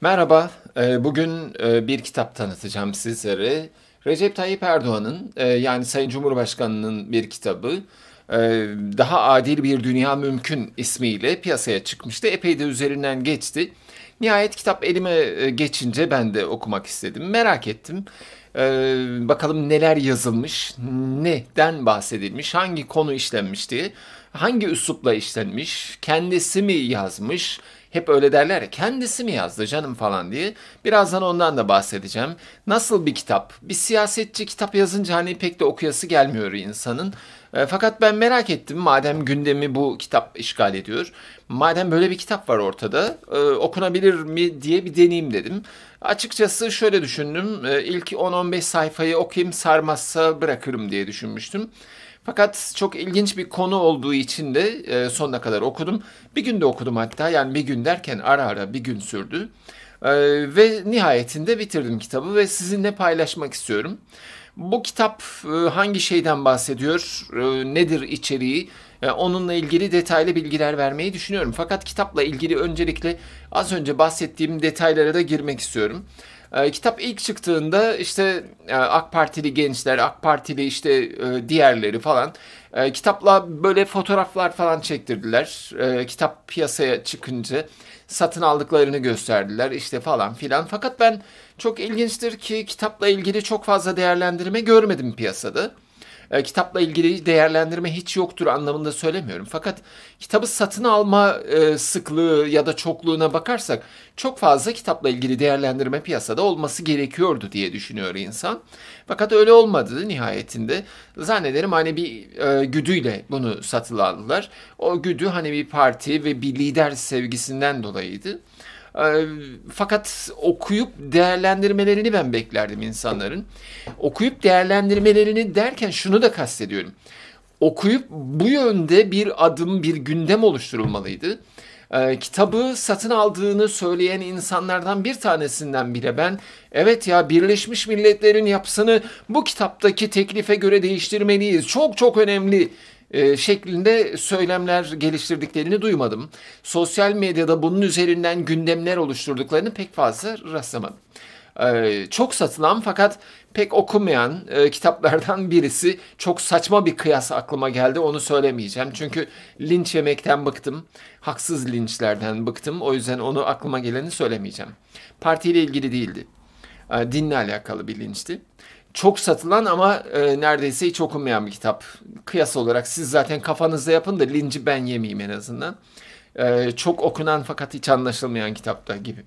Merhaba, e, bugün e, bir kitap tanıtacağım sizlere. Recep Tayyip Erdoğan'ın e, yani Sayın Cumhurbaşkanı'nın bir kitabı Daha Adil Bir Dünya Mümkün ismiyle piyasaya çıkmıştı. Epey de üzerinden geçti. Nihayet kitap elime geçince ben de okumak istedim. Merak ettim. Bakalım neler yazılmış, neden bahsedilmiş, hangi konu işlenmiş diye. Hangi üslupla işlenmiş, kendisi mi yazmış, hep öyle derler ya kendisi mi yazdı canım falan diye. Birazdan ondan da bahsedeceğim. Nasıl bir kitap? Bir siyasetçi kitap yazınca hani pek de okuyası gelmiyor insanın. E, fakat ben merak ettim madem gündemi bu kitap işgal ediyor. Madem böyle bir kitap var ortada e, okunabilir mi diye bir deneyeyim dedim. Açıkçası şöyle düşündüm. E, ilk 10-15 sayfayı okuyayım sarmazsa bırakırım diye düşünmüştüm. Fakat çok ilginç bir konu olduğu için de e, sonuna kadar okudum. Bir günde okudum hatta yani bir gün derken ara ara bir gün sürdü. E, ve nihayetinde bitirdim kitabı ve sizinle paylaşmak istiyorum. Bu kitap e, hangi şeyden bahsediyor, e, nedir içeriği, e, onunla ilgili detaylı bilgiler vermeyi düşünüyorum. Fakat kitapla ilgili öncelikle az önce bahsettiğim detaylara da girmek istiyorum. Ee, kitap ilk çıktığında işte e, AK Partili gençler, AK Partili işte e, diğerleri falan e, kitapla böyle fotoğraflar falan çektirdiler. kitap piyasaya çıkınca satın aldıklarını gösterdiler işte falan filan. Fakat ben çok ilginçtir ki kitapla ilgili çok fazla değerlendirme görmedim piyasada. E, kitapla ilgili değerlendirme hiç yoktur anlamında söylemiyorum. Fakat kitabı satın alma e, sıklığı ya da çokluğuna bakarsak çok fazla kitapla ilgili değerlendirme piyasada olması gerekiyordu diye düşünüyor insan. Fakat öyle olmadı nihayetinde. Zannederim hani bir e, güdüyle bunu satın aldılar. O güdü hani bir parti ve bir lider sevgisinden dolayıydı. Ee, fakat okuyup değerlendirmelerini ben beklerdim insanların. Okuyup değerlendirmelerini derken şunu da kastediyorum. Okuyup bu yönde bir adım, bir gündem oluşturulmalıydı. E, kitabı satın aldığını söyleyen insanlardan bir tanesinden bile ben evet ya Birleşmiş Milletler'in yapısını bu kitaptaki teklife göre değiştirmeliyiz. Çok çok önemli e, şeklinde söylemler geliştirdiklerini duymadım. Sosyal medyada bunun üzerinden gündemler oluşturduklarını pek fazla rastlamadım. E, çok satılan fakat pek okumayan e, kitaplardan birisi çok saçma bir kıyas aklıma geldi onu söylemeyeceğim. Çünkü linç yemekten bıktım. Haksız linçlerden bıktım. O yüzden onu aklıma geleni söylemeyeceğim. Partiyle ilgili değildi. E, dinle alakalı bir linçti çok satılan ama e, neredeyse hiç okunmayan bir kitap. Kıyas olarak siz zaten kafanızda yapın da linci ben yemeyeyim en azından. E, çok okunan fakat hiç anlaşılmayan kitapta gibi.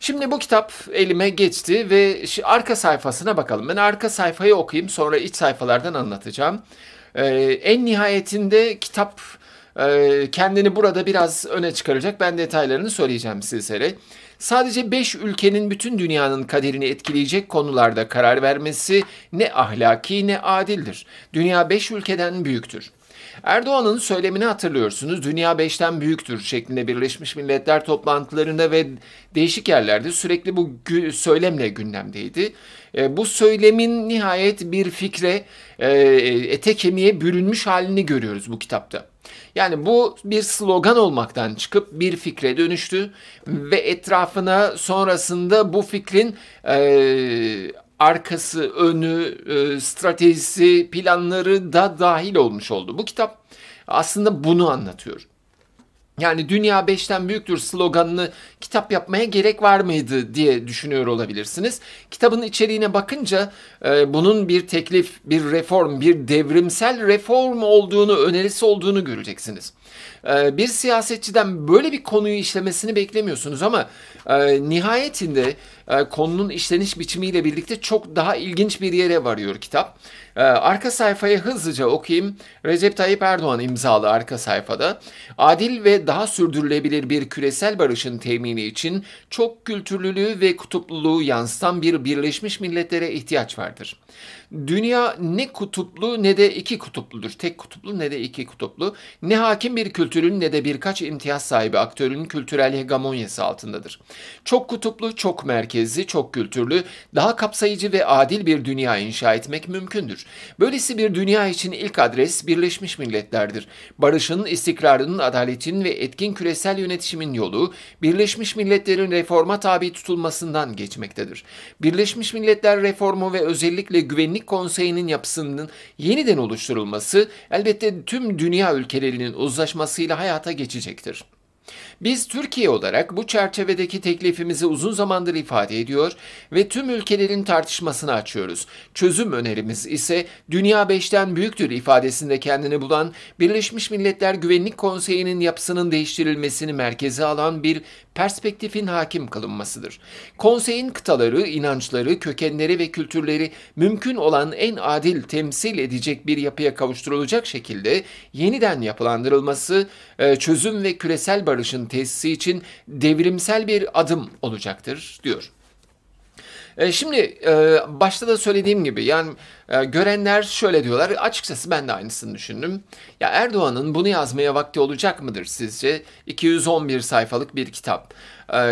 Şimdi bu kitap elime geçti ve arka sayfasına bakalım. Ben arka sayfayı okuyayım sonra iç sayfalardan anlatacağım. E, en nihayetinde kitap ee, kendini burada biraz öne çıkaracak. Ben detaylarını söyleyeceğim silsile. Sadece 5 ülkenin bütün dünyanın kaderini etkileyecek konularda karar vermesi ne ahlaki ne adildir. Dünya 5 ülkeden büyüktür. Erdoğan'ın söylemini hatırlıyorsunuz. Dünya beşten büyüktür şeklinde Birleşmiş Milletler toplantılarında ve değişik yerlerde sürekli bu gü- söylemle gündemdeydi. E, bu söylemin nihayet bir fikre, e, e, ete kemiğe bürünmüş halini görüyoruz bu kitapta. Yani bu bir slogan olmaktan çıkıp bir fikre dönüştü ve etrafına sonrasında bu fikrin e, arkası, önü, e, stratejisi, planları da dahil olmuş oldu. Bu kitap aslında bunu anlatıyor. Yani dünya beşten büyüktür sloganını kitap yapmaya gerek var mıydı diye düşünüyor olabilirsiniz. Kitabın içeriğine bakınca e, bunun bir teklif, bir reform, bir devrimsel reform olduğunu, önerisi olduğunu göreceksiniz. E, bir siyasetçiden böyle bir konuyu işlemesini beklemiyorsunuz ama e, nihayetinde e, konunun işleniş biçimiyle birlikte çok daha ilginç bir yere varıyor kitap. Ee, arka sayfayı hızlıca okuyayım. Recep Tayyip Erdoğan imzalı arka sayfada. Adil ve daha sürdürülebilir bir küresel barışın temini için çok kültürlülüğü ve kutupluluğu yansıtan bir Birleşmiş Milletler'e ihtiyaç vardır. Dünya ne kutuplu ne de iki kutupludur. Tek kutuplu ne de iki kutuplu. Ne hakim bir kültürün ne de birkaç imtiyaz sahibi aktörün kültürel hegemonyası altındadır. Çok kutuplu, çok merkezli, çok kültürlü, daha kapsayıcı ve adil bir dünya inşa etmek mümkündür. Böylesi bir dünya için ilk adres Birleşmiş Milletler'dir. Barışın, istikrarının, adaletin ve etkin küresel yönetişimin yolu Birleşmiş Milletler'in reforma tabi tutulmasından geçmektedir. Birleşmiş Milletler reformu ve özellikle güvenlik Güvenlik Konseyi'nin yapısının yeniden oluşturulması elbette tüm dünya ülkelerinin uzlaşmasıyla hayata geçecektir. Biz Türkiye olarak bu çerçevedeki teklifimizi uzun zamandır ifade ediyor ve tüm ülkelerin tartışmasını açıyoruz. Çözüm önerimiz ise dünya beşten büyüktür ifadesinde kendini bulan Birleşmiş Milletler Güvenlik Konseyi'nin yapısının değiştirilmesini merkeze alan bir perspektifin hakim kalınmasıdır. Konseyin kıtaları, inançları, kökenleri ve kültürleri mümkün olan en adil temsil edecek bir yapıya kavuşturulacak şekilde yeniden yapılandırılması, e, çözüm ve küresel barışın tesisi için devrimsel bir adım olacaktır, diyor. E, şimdi e, başta da söylediğim gibi yani e, görenler şöyle diyorlar. Açıkçası ben de aynısını düşündüm. Ya Erdoğan'ın bunu yazmaya vakti olacak mıdır sizce? 211 sayfalık bir kitap.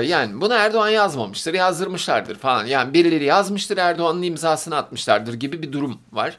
yani bunu Erdoğan yazmamıştır, yazdırmışlardır falan. Yani birileri yazmıştır, Erdoğan'ın imzasını atmışlardır gibi bir durum var.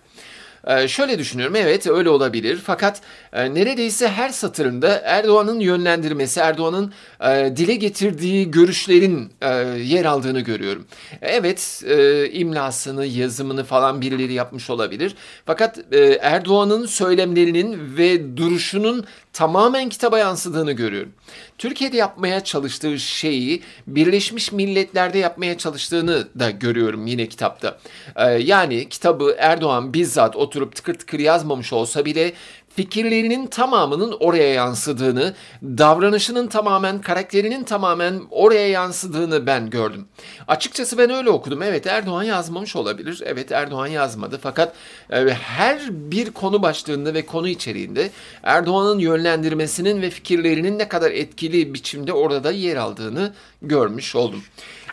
şöyle düşünüyorum evet öyle olabilir fakat ee, neredeyse her satırında Erdoğan'ın yönlendirmesi, Erdoğan'ın e, dile getirdiği görüşlerin e, yer aldığını görüyorum. Evet e, imlasını, yazımını falan birileri yapmış olabilir. Fakat e, Erdoğan'ın söylemlerinin ve duruşunun tamamen kitaba yansıdığını görüyorum. Türkiye'de yapmaya çalıştığı şeyi Birleşmiş Milletler'de yapmaya çalıştığını da görüyorum yine kitapta. E, yani kitabı Erdoğan bizzat oturup tıkır tıkır yazmamış olsa bile fikirlerinin tamamının oraya yansıdığını, davranışının tamamen, karakterinin tamamen oraya yansıdığını ben gördüm. Açıkçası ben öyle okudum. Evet Erdoğan yazmamış olabilir. Evet Erdoğan yazmadı. Fakat e, her bir konu başlığında ve konu içeriğinde Erdoğan'ın yönlendirmesinin ve fikirlerinin ne kadar etkili biçimde orada da yer aldığını görmüş oldum.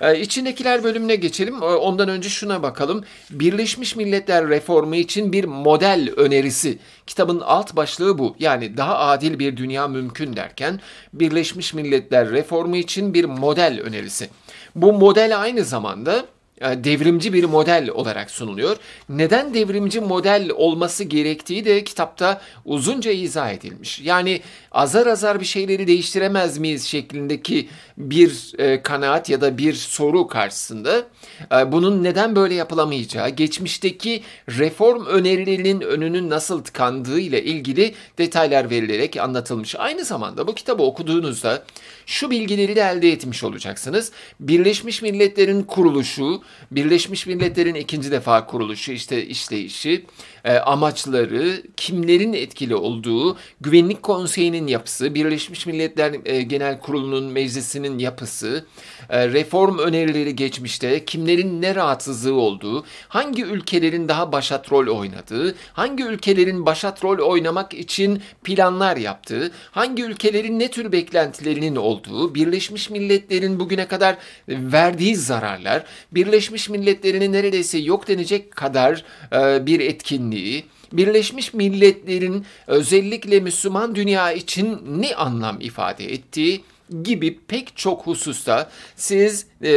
Ee, içindekiler bölümüne geçelim. Ee, ondan önce şuna bakalım. Birleşmiş Milletler reformu için bir model önerisi. Kitabın alt başlığı bu. Yani daha adil bir dünya mümkün derken Birleşmiş Milletler reformu için bir model önerisi. Bu model aynı zamanda e, devrimci bir model olarak sunuluyor. Neden devrimci model olması gerektiği de kitapta uzunca izah edilmiş. Yani azar azar bir şeyleri değiştiremez miyiz şeklindeki bir e, kanaat ya da bir soru karşısında e, bunun neden böyle yapılamayacağı, geçmişteki reform önerilerinin önünün nasıl tıkandığı ile ilgili detaylar verilerek anlatılmış. Aynı zamanda bu kitabı okuduğunuzda şu bilgileri de elde etmiş olacaksınız. Birleşmiş Milletler'in kuruluşu, Birleşmiş Milletler'in ikinci defa kuruluşu, işte işleyişi, e, amaçları, kimlerin etkili olduğu, Güvenlik Konseyi'nin yapısı, Birleşmiş Milletler e, Genel Kurulu'nun meclisinin yapısı, e, reform önerileri geçmişte, kimlerin ne rahatsızlığı olduğu, hangi ülkelerin daha başat rol oynadığı, hangi ülkelerin başat rol oynamak için planlar yaptığı, hangi ülkelerin ne tür beklentilerinin olduğu, olduğu, Birleşmiş Milletler'in bugüne kadar verdiği zararlar, Birleşmiş Milletler'in neredeyse yok denecek kadar e, bir etkinliği, Birleşmiş Milletler'in özellikle Müslüman dünya için ne anlam ifade ettiği gibi pek çok hususta siz e,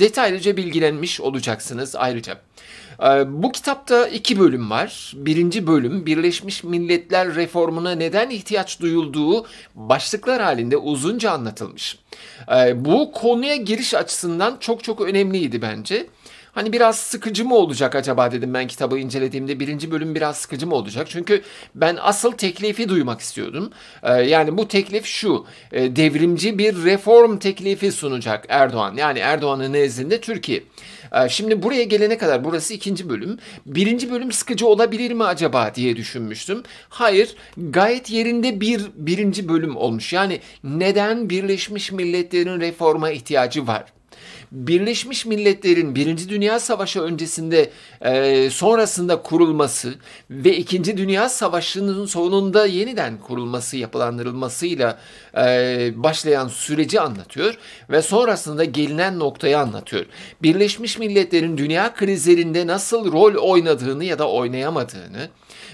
detaylıca bilgilenmiş olacaksınız ayrıca. Ee, bu kitapta iki bölüm var. Birinci bölüm Birleşmiş Milletler reformuna neden ihtiyaç duyulduğu başlıklar halinde uzunca anlatılmış. Ee, bu konuya giriş açısından çok çok önemliydi bence. Hani biraz sıkıcı mı olacak acaba dedim ben kitabı incelediğimde. Birinci bölüm biraz sıkıcı mı olacak? Çünkü ben asıl teklifi duymak istiyordum. Ee, yani bu teklif şu. E, devrimci bir reform teklifi sunacak Erdoğan. Yani Erdoğan'ın nezdinde Türkiye. Ee, şimdi buraya gelene kadar burası ikinci bölüm. Birinci bölüm sıkıcı olabilir mi acaba diye düşünmüştüm. Hayır gayet yerinde bir birinci bölüm olmuş. Yani neden Birleşmiş Milletler'in reforma ihtiyacı var? Birleşmiş Milletler'in Birinci Dünya Savaşı öncesinde e, sonrasında kurulması ve İkinci Dünya Savaşı'nın sonunda yeniden kurulması yapılandırılmasıyla e, başlayan süreci anlatıyor ve sonrasında gelinen noktayı anlatıyor. Birleşmiş Milletler'in dünya krizlerinde nasıl rol oynadığını ya da oynayamadığını,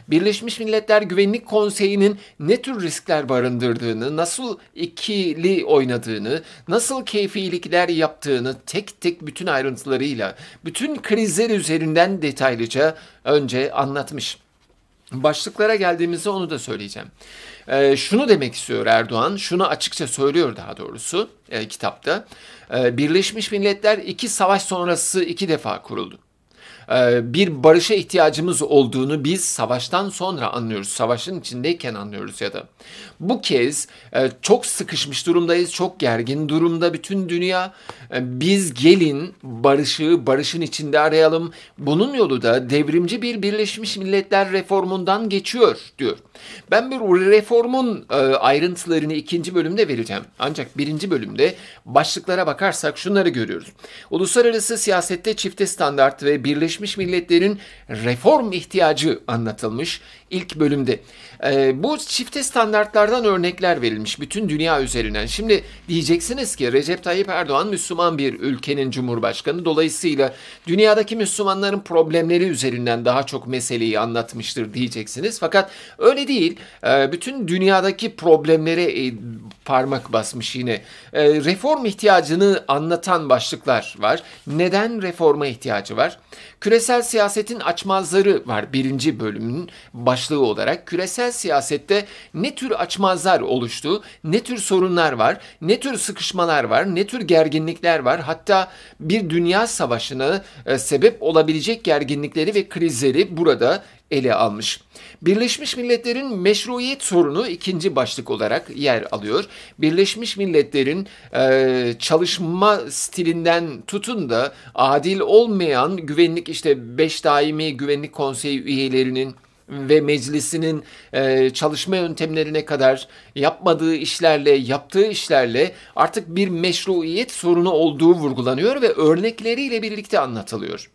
Birleşmiş Milletler Güvenlik Konseyi'nin ne tür riskler barındırdığını, nasıl ikili oynadığını, nasıl keyfilikler yaptığını tek tek bütün ayrıntılarıyla, bütün krizler üzerinden detaylıca önce anlatmış. Başlıklara geldiğimizde onu da söyleyeceğim. E, şunu demek istiyor Erdoğan, şunu açıkça söylüyor daha doğrusu e, kitapta. E, Birleşmiş Milletler iki savaş sonrası iki defa kuruldu. Ee, bir barışa ihtiyacımız olduğunu biz savaştan sonra anlıyoruz. Savaşın içindeyken anlıyoruz ya da. Bu kez e, çok sıkışmış durumdayız, çok gergin durumda bütün dünya. E, biz gelin barışı, barışın içinde arayalım. Bunun yolu da devrimci bir Birleşmiş Milletler reformundan geçiyor diyor. Ben bu reformun e, ayrıntılarını ikinci bölümde vereceğim. Ancak birinci bölümde başlıklara bakarsak şunları görüyoruz. Uluslararası siyasette çifte standart ve birleşik Birleşmiş Milletler'in reform ihtiyacı anlatılmış ilk bölümde. E, bu çifte standartlardan örnekler verilmiş bütün dünya üzerinden. Şimdi diyeceksiniz ki Recep Tayyip Erdoğan Müslüman bir ülkenin cumhurbaşkanı. Dolayısıyla dünyadaki Müslümanların problemleri üzerinden daha çok meseleyi anlatmıştır diyeceksiniz. Fakat öyle değil. E, bütün dünyadaki problemlere e, parmak basmış yine. E, reform ihtiyacını anlatan başlıklar var. Neden reforma ihtiyacı var? Küresel siyasetin açmazları var birinci bölümün başlığı olarak. Küresel siyasette ne tür açmazlar oluştu, ne tür sorunlar var, ne tür sıkışmalar var, ne tür gerginlikler var. Hatta bir dünya savaşına e, sebep olabilecek gerginlikleri ve krizleri burada ele almış. Birleşmiş Milletler'in meşruiyet sorunu ikinci başlık olarak yer alıyor. Birleşmiş Milletler'in e, çalışma stilinden tutun da adil olmayan güvenlik işte 5 daimi güvenlik konseyi üyelerinin ve meclisinin e, çalışma yöntemlerine kadar yapmadığı işlerle, yaptığı işlerle artık bir meşruiyet sorunu olduğu vurgulanıyor ve örnekleriyle birlikte anlatılıyor.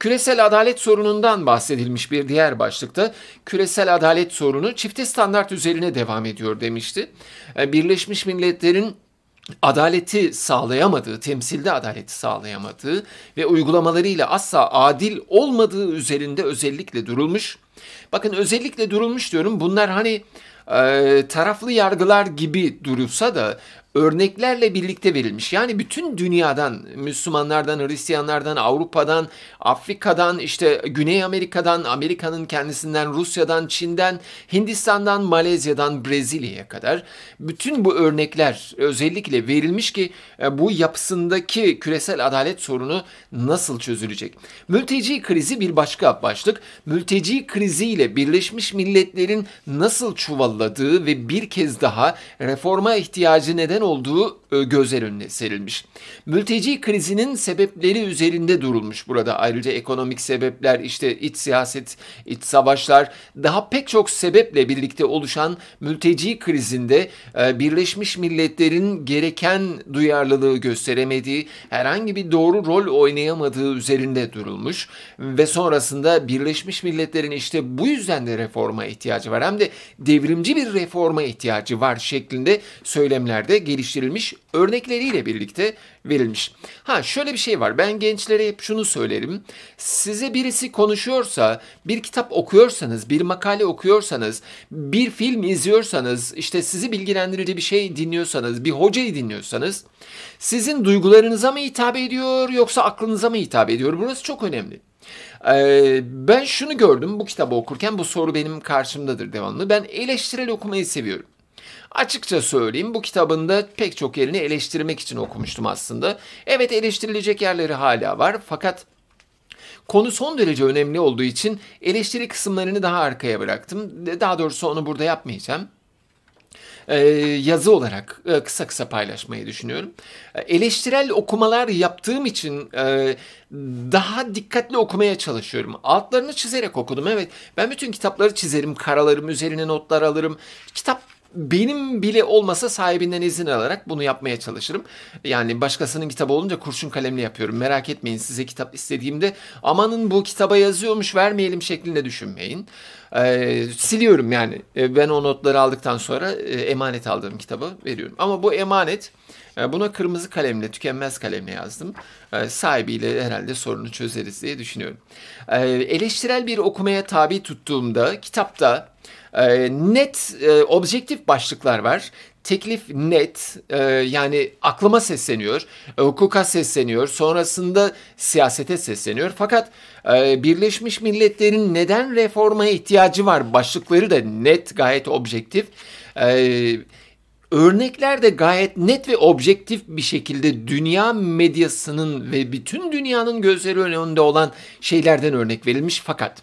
Küresel adalet sorunundan bahsedilmiş bir diğer başlıkta küresel adalet sorunu çifte standart üzerine devam ediyor demişti. E, Birleşmiş Milletler'in adaleti sağlayamadığı, temsilde adaleti sağlayamadığı ve uygulamalarıyla asla adil olmadığı üzerinde özellikle durulmuş Bakın özellikle durulmuş diyorum bunlar hani e, taraflı yargılar gibi durulsa da örneklerle birlikte verilmiş. Yani bütün dünyadan, Müslümanlardan, Hristiyanlardan, Avrupa'dan, Afrika'dan, işte Güney Amerika'dan, Amerika'nın kendisinden, Rusya'dan, Çin'den, Hindistan'dan, Malezya'dan, Brezilya'ya kadar bütün bu örnekler özellikle verilmiş ki e, bu yapısındaki küresel adalet sorunu nasıl çözülecek? Mülteci krizi bir başka başlık. Mülteci kriziyle Birleşmiş Milletler'in nasıl çuvalladığı ve bir kez daha reforma ihtiyacı neden neden olduğu e, gözler önüne serilmiş. Mülteci krizinin sebepleri üzerinde durulmuş burada. Ayrıca ekonomik sebepler, işte iç siyaset, iç savaşlar, daha pek çok sebeple birlikte oluşan mülteci krizinde e, Birleşmiş Milletler'in gereken duyarlılığı gösteremediği, herhangi bir doğru rol oynayamadığı üzerinde durulmuş ve sonrasında Birleşmiş Milletler'in işte bu yüzden de reforma ihtiyacı var hem de devrimci bir reforma ihtiyacı var şeklinde söylemlerde geliştirilmiş örnekleriyle birlikte verilmiş. Ha şöyle bir şey var. Ben gençlere hep şunu söylerim. Size birisi konuşuyorsa, bir kitap okuyorsanız, bir makale okuyorsanız, bir film izliyorsanız, işte sizi bilgilendirici bir şey dinliyorsanız, bir hocayı dinliyorsanız, sizin duygularınıza mı hitap ediyor yoksa aklınıza mı hitap ediyor? Burası çok önemli. Ee, ben şunu gördüm bu kitabı okurken bu soru benim karşımdadır devamlı. Ben eleştirel okumayı seviyorum. Açıkça söyleyeyim bu kitabında pek çok yerini eleştirmek için okumuştum aslında. Evet eleştirilecek yerleri hala var fakat Konu son derece önemli olduğu için eleştiri kısımlarını daha arkaya bıraktım. Daha doğrusu onu burada yapmayacağım. Ee, yazı olarak e, kısa kısa paylaşmayı düşünüyorum. E, eleştirel okumalar yaptığım için e, daha dikkatli okumaya çalışıyorum. Altlarını çizerek okudum evet. Ben bütün kitapları çizerim, karalarım, üzerine notlar alırım. Kitap benim bile olmasa sahibinden izin alarak bunu yapmaya çalışırım. Yani başkasının kitabı olunca kurşun kalemle yapıyorum. Merak etmeyin size kitap istediğimde amanın bu kitaba yazıyormuş vermeyelim şeklinde düşünmeyin. Ee, siliyorum yani ee, ben o notları aldıktan sonra e, emanet aldığım kitabı veriyorum. Ama bu emanet e, buna kırmızı kalemle, tükenmez kalemle yazdım. E, sahibiyle herhalde sorunu çözeriz diye düşünüyorum. E, eleştirel bir okumaya tabi tuttuğumda kitapta net, objektif başlıklar var. Teklif net yani aklıma sesleniyor, e, hukuka sesleniyor, sonrasında siyasete sesleniyor. Fakat Birleşmiş Milletler'in neden reformaya ihtiyacı var başlıkları da net gayet objektif. E, Örnekler de gayet net ve objektif bir şekilde dünya medyasının ve bütün dünyanın gözleri önünde olan şeylerden örnek verilmiş fakat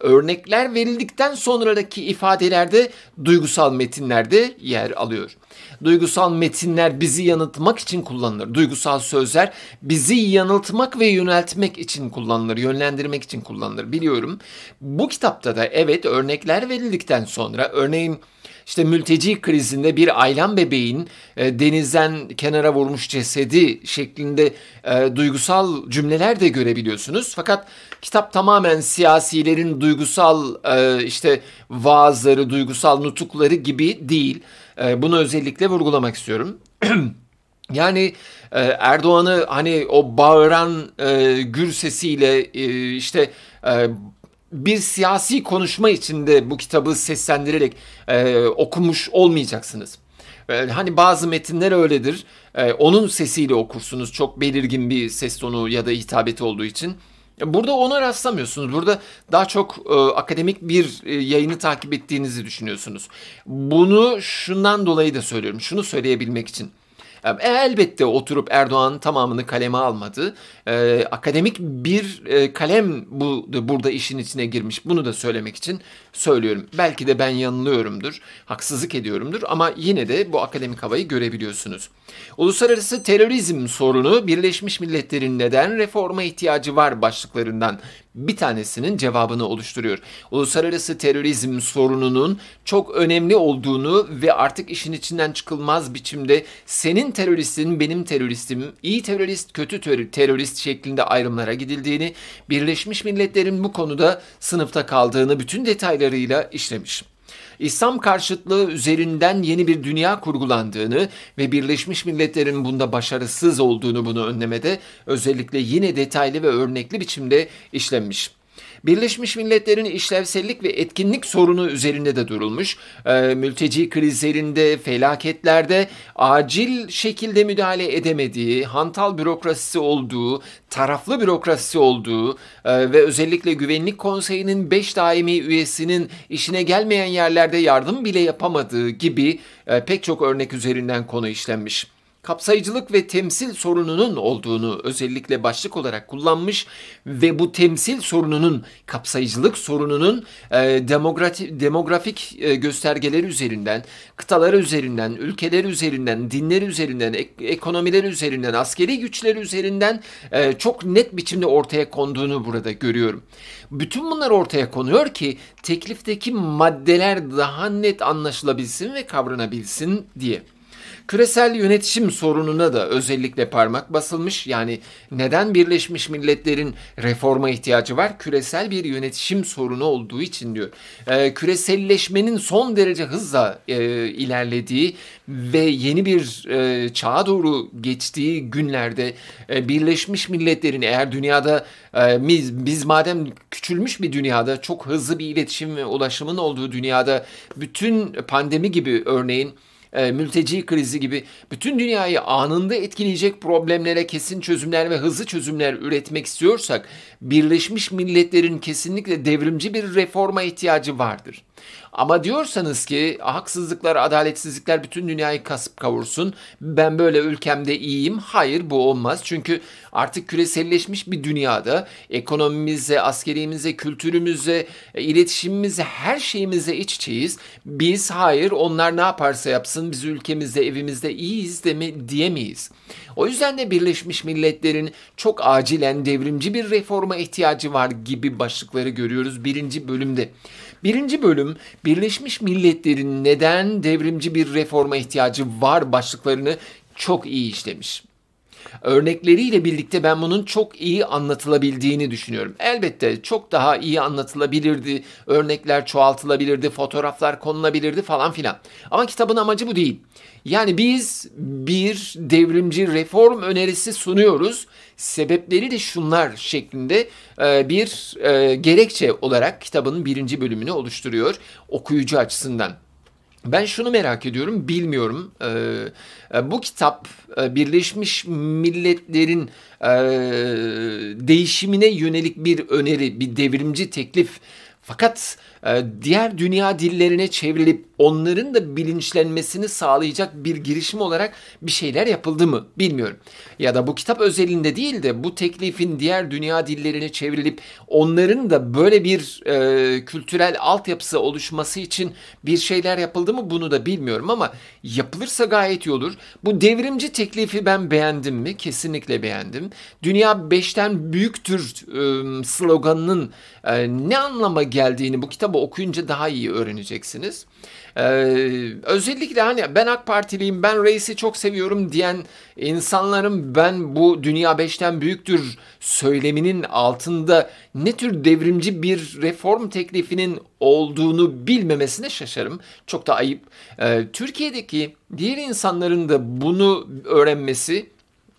örnekler verildikten sonraki ifadelerde duygusal metinlerde yer alıyor. Duygusal metinler bizi yanıltmak için kullanılır. Duygusal sözler bizi yanıltmak ve yöneltmek için kullanılır, yönlendirmek için kullanılır biliyorum. Bu kitapta da evet örnekler verildikten sonra örneğin işte mülteci krizinde bir aylan bebeğin e, denizden kenara vurmuş cesedi şeklinde e, duygusal cümleler de görebiliyorsunuz. Fakat kitap tamamen siyasilerin duygusal e, işte vaazları, duygusal nutukları gibi değil. E, bunu özellikle vurgulamak istiyorum. Yani e, Erdoğan'ı hani o bağıran e, gür sesiyle e, işte e, bir siyasi konuşma içinde bu kitabı seslendirerek e, okumuş olmayacaksınız. E, hani bazı metinler öyledir. E, onun sesiyle okursunuz çok belirgin bir ses tonu ya da hitabeti olduğu için. E, burada ona rastlamıyorsunuz. Burada daha çok akademik bir yayını takip ettiğinizi düşünüyorsunuz. Bunu şundan dolayı da söylüyorum. Şunu söyleyebilmek için. E, elbette oturup Erdoğan'ın tamamını kaleme almadı. E, akademik bir e, kalem bu burada işin içine girmiş. Bunu da söylemek için söylüyorum. Belki de ben yanılıyorumdur, haksızlık ediyorumdur ama yine de bu akademik havayı görebiliyorsunuz. Uluslararası terörizm sorunu Birleşmiş Milletler'in neden reforma ihtiyacı var başlıklarından bir tanesinin cevabını oluşturuyor. Uluslararası terörizm sorununun çok önemli olduğunu ve artık işin içinden çıkılmaz biçimde senin teröristin, benim teröristim, iyi terörist, kötü terörist şeklinde ayrımlara gidildiğini, Birleşmiş Milletler'in bu konuda sınıfta kaldığını bütün detaylarıyla işlemiş. İslam karşıtlığı üzerinden yeni bir dünya kurgulandığını ve Birleşmiş Milletler'in bunda başarısız olduğunu bunu önlemede özellikle yine detaylı ve örnekli biçimde işlenmiş. Birleşmiş Milletler'in işlevsellik ve etkinlik sorunu üzerinde de durulmuş. E, mülteci krizlerinde, felaketlerde acil şekilde müdahale edemediği, hantal bürokrasisi olduğu, taraflı bürokrasisi olduğu e, ve özellikle Güvenlik Konseyi'nin 5 daimi üyesinin işine gelmeyen yerlerde yardım bile yapamadığı gibi e, pek çok örnek üzerinden konu işlenmiş kapsayıcılık ve temsil sorununun olduğunu özellikle başlık olarak kullanmış ve bu temsil sorununun, kapsayıcılık sorununun e, demografi, demografik e, göstergeleri üzerinden, kıtaları üzerinden, ülkeler üzerinden, dinler üzerinden, ek, ekonomiler üzerinden, askeri güçler üzerinden e, çok net biçimde ortaya konduğunu burada görüyorum. Bütün bunlar ortaya konuyor ki teklifteki maddeler daha net anlaşılabilsin ve kavranabilsin diye. Küresel yönetişim sorununa da özellikle parmak basılmış. Yani neden Birleşmiş Milletler'in reforma ihtiyacı var? Küresel bir yönetişim sorunu olduğu için diyor. E, küreselleşmenin son derece hızla e, ilerlediği ve yeni bir e, çağa doğru geçtiği günlerde e, Birleşmiş Milletler'in eğer dünyada e, biz, biz madem küçülmüş bir dünyada çok hızlı bir iletişim ve ulaşımın olduğu dünyada bütün pandemi gibi örneğin e, mülteci krizi gibi bütün dünyayı anında etkileyecek problemlere kesin çözümler ve hızlı çözümler üretmek istiyorsak Birleşmiş Milletler'in kesinlikle devrimci bir reforma ihtiyacı vardır. Ama diyorsanız ki haksızlıklar, adaletsizlikler bütün dünyayı kasıp kavursun. Ben böyle ülkemde iyiyim. Hayır bu olmaz. Çünkü Artık küreselleşmiş bir dünyada ekonomimize, askerimize, kültürümüze, e, iletişimimize, her şeyimize iç içeyiz. Biz hayır onlar ne yaparsa yapsın biz ülkemizde, evimizde iyiyiz deme, diyemeyiz. O yüzden de Birleşmiş Milletler'in çok acilen devrimci bir reforma ihtiyacı var gibi başlıkları görüyoruz birinci bölümde. Birinci bölüm Birleşmiş Milletler'in neden devrimci bir reforma ihtiyacı var başlıklarını çok iyi işlemiş örnekleriyle birlikte ben bunun çok iyi anlatılabildiğini düşünüyorum. Elbette çok daha iyi anlatılabilirdi, örnekler çoğaltılabilirdi, fotoğraflar konulabilirdi falan filan. Ama kitabın amacı bu değil. Yani biz bir devrimci reform önerisi sunuyoruz. Sebepleri de şunlar şeklinde e, bir e, gerekçe olarak kitabın birinci bölümünü oluşturuyor okuyucu açısından. Ben şunu merak ediyorum, bilmiyorum. Ee, e, bu kitap e, Birleşmiş Milletler'in e, değişimine yönelik bir öneri, bir devrimci teklif. Fakat ee, diğer dünya dillerine çevrilip onların da bilinçlenmesini sağlayacak bir girişim olarak bir şeyler yapıldı mı bilmiyorum. Ya da bu kitap özelinde değil de bu teklifin diğer dünya dillerine çevrilip onların da böyle bir e, kültürel altyapısı oluşması için bir şeyler yapıldı mı bunu da bilmiyorum ama yapılırsa gayet iyi olur. Bu devrimci teklifi ben beğendim mi? Kesinlikle beğendim. Dünya beşten büyüktür e, sloganının e, ne anlama geldiğini bu kitap ama okuyunca daha iyi öğreneceksiniz. Ee, özellikle hani ben AK Partiliyim, ben reisi çok seviyorum diyen insanların ben bu dünya beşten büyüktür söyleminin altında ne tür devrimci bir reform teklifinin olduğunu bilmemesine şaşarım. Çok da ayıp. Ee, Türkiye'deki diğer insanların da bunu öğrenmesi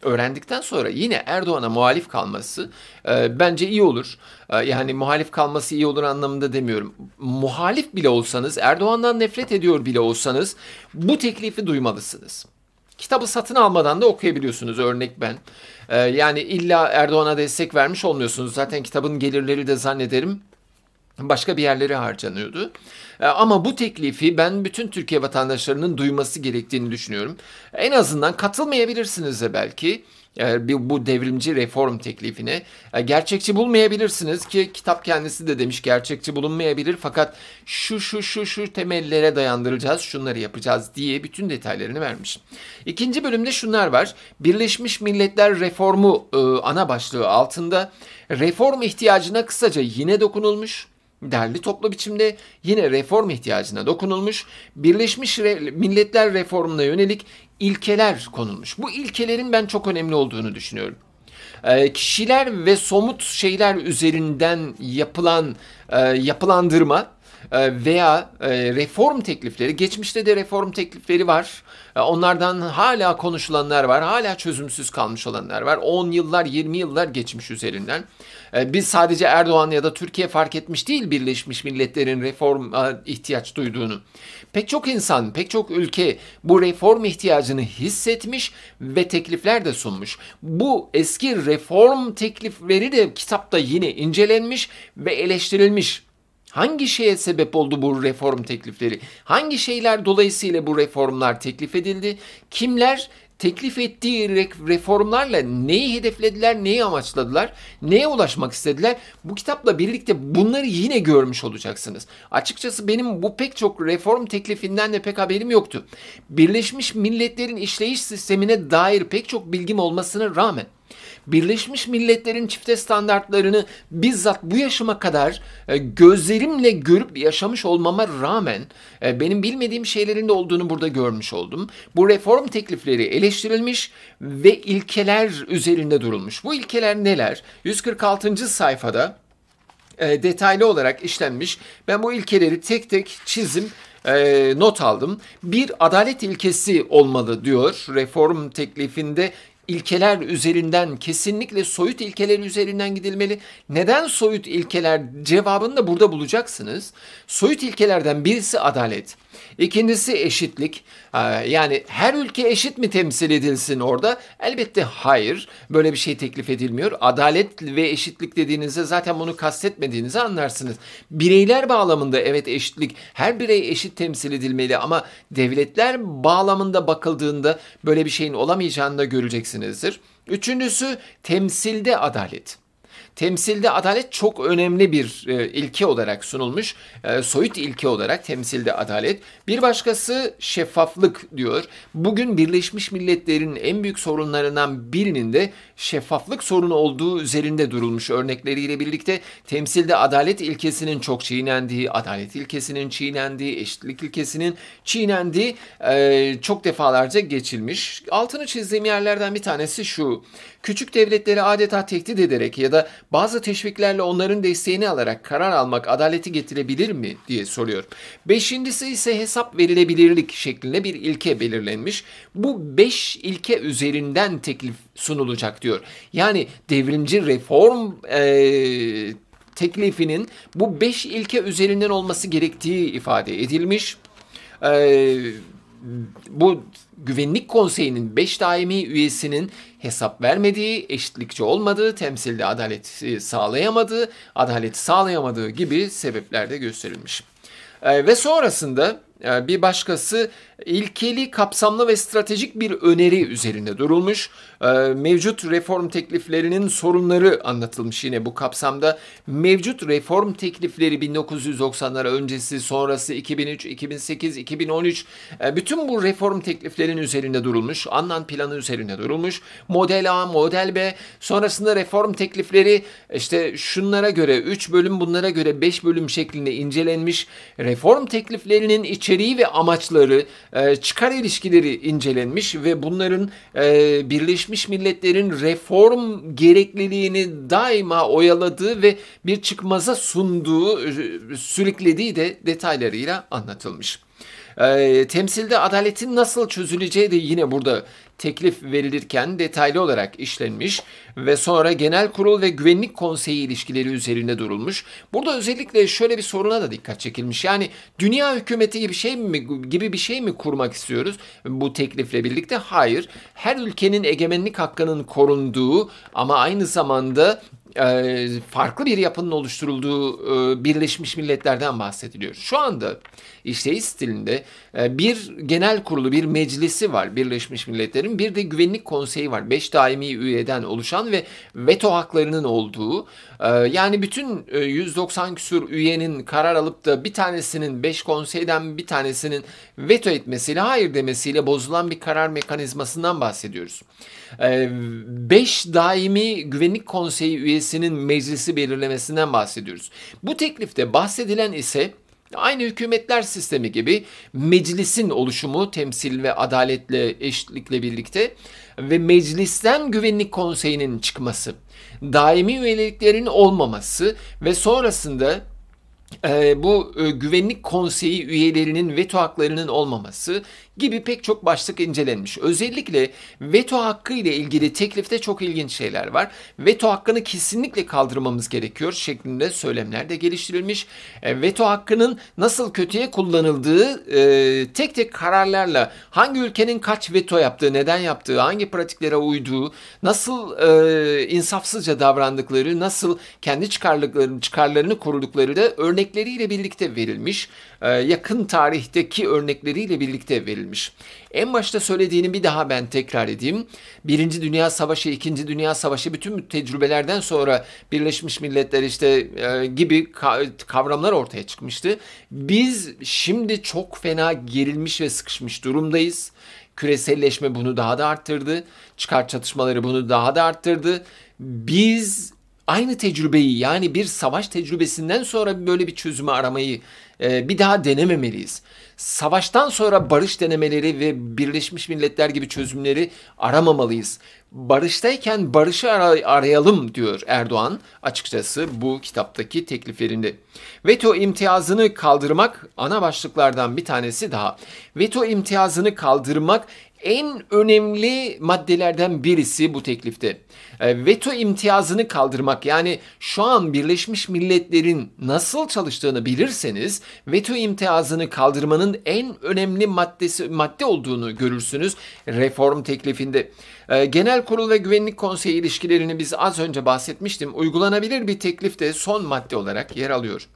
öğrendikten sonra yine Erdoğan'a muhalif kalması e, bence iyi olur. E, yani muhalif kalması iyi olur anlamında demiyorum. Muhalif bile olsanız, Erdoğan'dan nefret ediyor bile olsanız bu teklifi duymalısınız. Kitabı satın almadan da okuyabiliyorsunuz örnek ben. E, yani illa Erdoğan'a destek vermiş olmuyorsunuz. Zaten kitabın gelirleri de zannederim başka bir yerlere harcanıyordu. E, ama bu teklifi ben bütün Türkiye vatandaşlarının duyması gerektiğini düşünüyorum. En azından katılmayabilirsiniz de belki e, bu devrimci reform teklifine e, gerçekçi bulmayabilirsiniz ki kitap kendisi de demiş gerçekçi bulunmayabilir fakat şu şu şu şu temellere dayandıracağız şunları yapacağız diye bütün detaylarını vermiş. İkinci bölümde şunlar var. Birleşmiş Milletler reformu ana başlığı altında reform ihtiyacına kısaca yine dokunulmuş derli toplu biçimde yine reform ihtiyacına dokunulmuş, Birleşmiş Milletler reformuna yönelik ilkeler konulmuş. Bu ilkelerin ben çok önemli olduğunu düşünüyorum. Ee, kişiler ve somut şeyler üzerinden yapılan e, yapılandırma e, veya e, reform teklifleri geçmişte de reform teklifleri var. Onlardan hala konuşulanlar var. Hala çözümsüz kalmış olanlar var. 10 yıllar, 20 yıllar geçmiş üzerinden. E, biz sadece Erdoğan ya da Türkiye fark etmiş değil Birleşmiş Milletler'in reform e, ihtiyaç duyduğunu. Pek çok insan, pek çok ülke bu reform ihtiyacını hissetmiş ve teklifler de sunmuş. Bu eski reform teklifleri de kitapta yine incelenmiş ve eleştirilmiş. Hangi şeye sebep oldu bu reform teklifleri? Hangi şeyler dolayısıyla bu reformlar teklif edildi? Kimler teklif ettiği reformlarla neyi hedeflediler, neyi amaçladılar, neye ulaşmak istediler? Bu kitapla birlikte bunları yine görmüş olacaksınız. Açıkçası benim bu pek çok reform teklifinden de pek haberim yoktu. Birleşmiş Milletler'in işleyiş sistemine dair pek çok bilgim olmasına rağmen Birleşmiş Milletler'in çifte standartlarını bizzat bu yaşıma kadar e, gözlerimle görüp yaşamış olmama rağmen e, benim bilmediğim şeylerin de olduğunu burada görmüş oldum. Bu reform teklifleri eleştirilmiş ve ilkeler üzerinde durulmuş. Bu ilkeler neler? 146. sayfada e, detaylı olarak işlenmiş. Ben bu ilkeleri tek tek çizim not aldım. Bir adalet ilkesi olmalı diyor reform teklifinde ilkeler üzerinden kesinlikle soyut ilkeler üzerinden gidilmeli. Neden soyut ilkeler cevabını da burada bulacaksınız. Soyut ilkelerden birisi adalet. İkincisi eşitlik. Ee, yani her ülke eşit mi temsil edilsin orada? Elbette hayır. Böyle bir şey teklif edilmiyor. Adalet ve eşitlik dediğinizde zaten bunu kastetmediğinizi anlarsınız. Bireyler bağlamında evet eşitlik. Her birey eşit temsil edilmeli ama devletler bağlamında bakıldığında böyle bir şeyin olamayacağını da göreceksinizdir. Üçüncüsü temsilde adalet temsilde adalet çok önemli bir e, ilke olarak sunulmuş. E, soyut ilke olarak temsilde adalet. Bir başkası şeffaflık diyor. Bugün Birleşmiş Milletler'in en büyük sorunlarından birinin de şeffaflık sorunu olduğu üzerinde durulmuş örnekleriyle birlikte temsilde adalet ilkesinin çok çiğnendiği, adalet ilkesinin çiğnendiği, eşitlik ilkesinin çiğnendiği e, çok defalarca geçilmiş. Altını çizdiğim yerlerden bir tanesi şu küçük devletleri adeta tehdit ederek ya da bazı teşviklerle onların desteğini alarak karar almak adaleti getirebilir mi diye soruyor. Beşincisi ise hesap verilebilirlik şeklinde bir ilke belirlenmiş. Bu beş ilke üzerinden teklif sunulacak diyor. Yani devrimci reform ee, teklifinin bu beş ilke üzerinden olması gerektiği ifade edilmiş. Ee, bu Güvenlik Konseyi'nin 5 daimi üyesinin hesap vermediği, eşitlikçi olmadığı, temsilde adalet e, sağlayamadığı, adaleti sağlayamadığı gibi sebepler de gösterilmiş. E, ve sonrasında ee, bir başkası ilkeli, kapsamlı ve stratejik bir öneri üzerinde durulmuş. Ee, mevcut reform tekliflerinin sorunları anlatılmış yine bu kapsamda. Mevcut reform teklifleri 1990'lara öncesi, sonrası 2003, 2008, 2013 bütün bu reform tekliflerinin üzerinde durulmuş. Annan planı üzerinde durulmuş. Model A, Model B sonrasında reform teklifleri işte şunlara göre 3 bölüm bunlara göre 5 bölüm şeklinde incelenmiş. Reform tekliflerinin iç içeriği ve amaçları, e, çıkar ilişkileri incelenmiş ve bunların e, Birleşmiş Milletler'in reform gerekliliğini daima oyaladığı ve bir çıkmaza sunduğu, e, sürüklediği de detaylarıyla anlatılmış. E, temsilde adaletin nasıl çözüleceği de yine burada teklif verilirken detaylı olarak işlenmiş ve sonra genel kurul ve güvenlik konseyi ilişkileri üzerinde durulmuş. Burada özellikle şöyle bir soruna da dikkat çekilmiş. Yani dünya hükümeti gibi şey mi gibi bir şey mi kurmak istiyoruz bu teklifle birlikte? Hayır. Her ülkenin egemenlik hakkının korunduğu ama aynı zamanda e, farklı bir yapının oluşturulduğu e, Birleşmiş Milletler'den bahsediliyor. Şu anda işleyiş stilinde e, bir genel kurulu, bir meclisi var Birleşmiş Milletler'in. Bir de güvenlik konseyi var. Beş daimi üyeden oluşan ve veto haklarının olduğu ee, yani bütün 190 e, küsur üyenin karar alıp da bir tanesinin 5 konseyden bir tanesinin veto etmesiyle hayır demesiyle bozulan bir karar mekanizmasından bahsediyoruz. 5 ee, daimi güvenlik konseyi üyesinin meclisi belirlemesinden bahsediyoruz. Bu teklifte bahsedilen ise Aynı hükümetler sistemi gibi meclisin oluşumu temsil ve adaletle eşitlikle birlikte ve meclisten güvenlik konseyinin çıkması, daimi üyeliklerin olmaması ve sonrasında e, bu e, güvenlik konseyi üyelerinin veto haklarının olmaması gibi pek çok başlık incelenmiş. Özellikle veto hakkı ile ilgili teklifte çok ilginç şeyler var. Veto hakkını kesinlikle kaldırmamız gerekiyor şeklinde söylemler de geliştirilmiş. E, veto hakkının nasıl kötüye kullanıldığı e, tek tek kararlarla hangi ülkenin kaç veto yaptığı, neden yaptığı, hangi pratiklere uyduğu, nasıl e, insafsızca davrandıkları, nasıl kendi çıkarlıklarını, çıkarlarını korudukları da örnekleriyle birlikte verilmiş. E, yakın tarihteki örnekleriyle birlikte verilmiş verilmiş. En başta söylediğini bir daha ben tekrar edeyim. Birinci Dünya Savaşı, İkinci Dünya Savaşı bütün tecrübelerden sonra Birleşmiş Milletler işte e, gibi kavramlar ortaya çıkmıştı. Biz şimdi çok fena gerilmiş ve sıkışmış durumdayız. Küreselleşme bunu daha da arttırdı. Çıkar çatışmaları bunu daha da arttırdı. Biz aynı tecrübeyi yani bir savaş tecrübesinden sonra böyle bir çözümü aramayı ee, bir daha denememeliyiz. Savaştan sonra barış denemeleri ve Birleşmiş Milletler gibi çözümleri aramamalıyız. Barıştayken barışı arayalım diyor Erdoğan açıkçası bu kitaptaki tekliflerinde. Veto imtiyazını kaldırmak ana başlıklardan bir tanesi daha. Veto imtiyazını kaldırmak en önemli maddelerden birisi bu teklifte. E, veto imtiyazını kaldırmak yani şu an Birleşmiş Milletler'in nasıl çalıştığını bilirseniz veto imtiyazını kaldırmanın en önemli maddesi madde olduğunu görürsünüz reform teklifinde. E, Genel Kurul ve Güvenlik Konseyi ilişkilerini biz az önce bahsetmiştim. Uygulanabilir bir teklif de son madde olarak yer alıyor.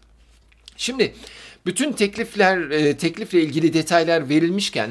Şimdi bütün teklifler e, teklifle ilgili detaylar verilmişken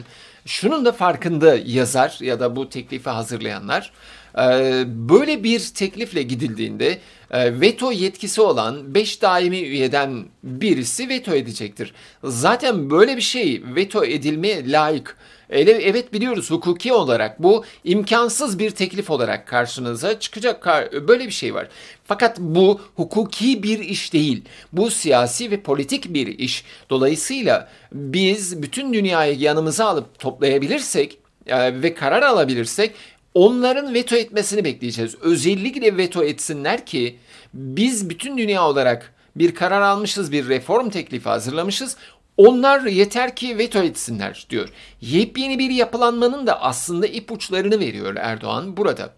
Şunun da farkında yazar ya da bu teklifi hazırlayanlar. Ee, böyle bir teklifle gidildiğinde e, veto yetkisi olan 5 daimi üyeden birisi veto edecektir. Zaten böyle bir şey veto edilmeye layık. Evet biliyoruz hukuki olarak bu imkansız bir teklif olarak karşınıza çıkacak böyle bir şey var. Fakat bu hukuki bir iş değil. Bu siyasi ve politik bir iş. Dolayısıyla biz bütün dünyayı yanımıza alıp toplayabilirsek e, ve karar alabilirsek onların veto etmesini bekleyeceğiz. Özellikle veto etsinler ki biz bütün dünya olarak bir karar almışız, bir reform teklifi hazırlamışız. Onlar yeter ki veto etsinler diyor. Yepyeni bir yapılanmanın da aslında ipuçlarını veriyor Erdoğan burada.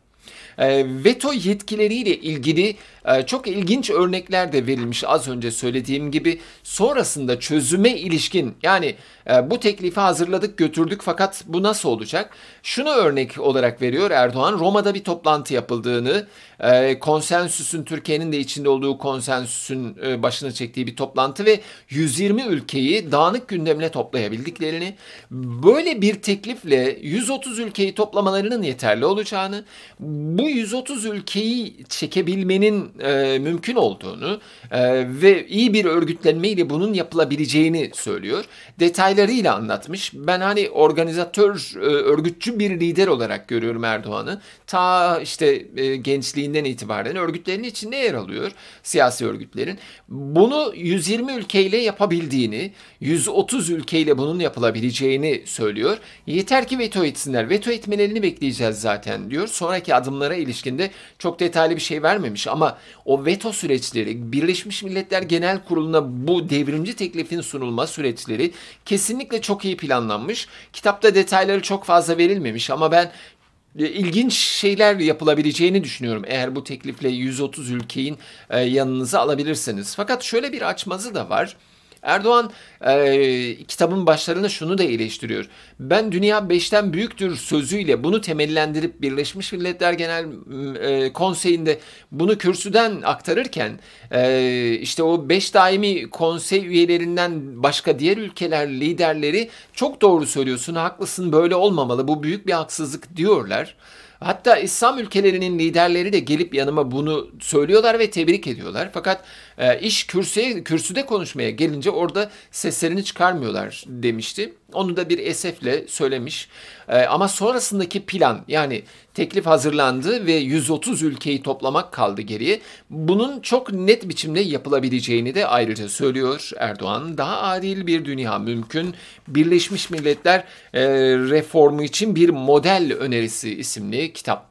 Ee, veto yetkileriyle ilgili e, çok ilginç örnekler de verilmiş az önce söylediğim gibi. Sonrasında çözüme ilişkin yani e, bu teklifi hazırladık götürdük fakat bu nasıl olacak? Şunu örnek olarak veriyor Erdoğan Roma'da bir toplantı yapıldığını, e, konsensüsün Türkiye'nin de içinde olduğu konsensüsün başına çektiği bir toplantı ve 120 ülkeyi dağınık gündemle toplayabildiklerini, böyle bir teklifle 130 ülkeyi toplamalarının yeterli olacağını, bu 130 ülkeyi çekebilmenin e, mümkün olduğunu e, ve iyi bir örgütlenmeyle bunun yapılabileceğini söylüyor. Detaylarıyla anlatmış. Ben hani organizatör, e, örgütçü bir lider olarak görüyorum Erdoğan'ı. Ta işte e, gençliğinden itibaren örgütlerin içinde yer alıyor siyasi örgütlerin. Bunu 120 ülkeyle yapabildiğini, 130 ülkeyle bunun yapılabileceğini söylüyor. Yeter ki veto etsinler. Veto etmelerini bekleyeceğiz zaten diyor. Sonraki adımlara ilişkinde çok detaylı bir şey vermemiş ama o veto süreçleri, Birleşmiş Milletler Genel Kurulu'na bu devrimci teklifin sunulma süreçleri kesinlikle çok iyi planlanmış. Kitapta detayları çok fazla verilmemiş ama ben e, ilginç şeyler yapılabileceğini düşünüyorum eğer bu teklifle 130 ülkenin e, yanınıza alabilirseniz. Fakat şöyle bir açmazı da var. Erdoğan e, kitabın başlarında şunu da eleştiriyor. Ben dünya beşten büyüktür sözüyle bunu temellendirip Birleşmiş Milletler Genel e, Konseyi'nde bunu kürsüden aktarırken e, işte o beş daimi konsey üyelerinden başka diğer ülkeler liderleri çok doğru söylüyorsun haklısın böyle olmamalı bu büyük bir haksızlık diyorlar. Hatta İslam ülkelerinin liderleri de gelip yanıma bunu söylüyorlar ve tebrik ediyorlar. Fakat e, iş kürsüye, kürsüde konuşmaya gelince orada seslerini çıkarmıyorlar demişti. Onu da bir esefle söylemiş. E, ama sonrasındaki plan yani teklif hazırlandı ve 130 ülkeyi toplamak kaldı geriye. Bunun çok net biçimde yapılabileceğini de ayrıca söylüyor Erdoğan. Daha adil bir dünya mümkün. Birleşmiş Milletler e, reformu için bir model önerisi isimli kitap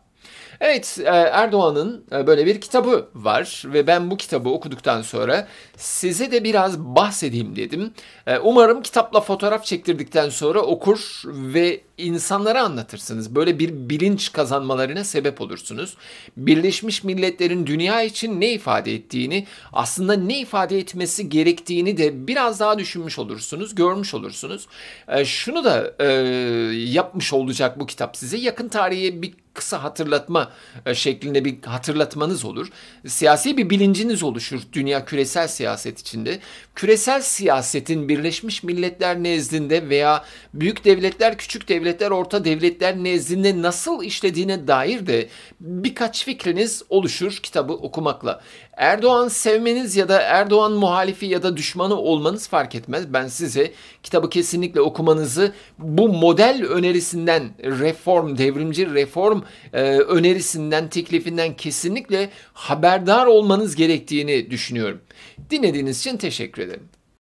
Evet e, Erdoğan'ın e, böyle bir kitabı var ve ben bu kitabı okuduktan sonra size de biraz bahsedeyim dedim. E, umarım kitapla fotoğraf çektirdikten sonra okur ve insanlara anlatırsınız. Böyle bir bilinç kazanmalarına sebep olursunuz. Birleşmiş Milletler'in dünya için ne ifade ettiğini, aslında ne ifade etmesi gerektiğini de biraz daha düşünmüş olursunuz, görmüş olursunuz. Ee, şunu da e, yapmış olacak bu kitap size. Yakın tarihe bir kısa hatırlatma e, şeklinde bir hatırlatmanız olur. Siyasi bir bilinciniz oluşur dünya küresel siyaset içinde. Küresel siyasetin Birleşmiş Milletler nezdinde veya büyük devletler küçük devletler devletler orta devletler nezdinde nasıl işlediğine dair de birkaç fikriniz oluşur kitabı okumakla. Erdoğan sevmeniz ya da Erdoğan muhalifi ya da düşmanı olmanız fark etmez. Ben size kitabı kesinlikle okumanızı bu model önerisinden reform, devrimci reform e, önerisinden, teklifinden kesinlikle haberdar olmanız gerektiğini düşünüyorum. Dinlediğiniz için teşekkür ederim.